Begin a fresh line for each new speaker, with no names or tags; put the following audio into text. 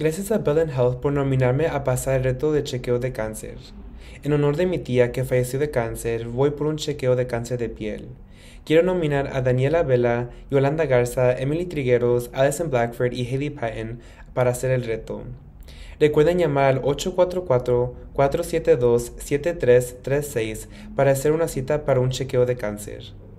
Gracias a Bell Health por nominarme a pasar el reto de chequeo de cáncer. En honor de mi tía que falleció de cáncer, voy por un chequeo de cáncer de piel. Quiero nominar a Daniela Vela, Yolanda Garza, Emily Trigueros, Alison Blackford y Haley Patton para hacer el reto. Recuerden llamar al 844-472-7336 para hacer una cita para un chequeo de cáncer.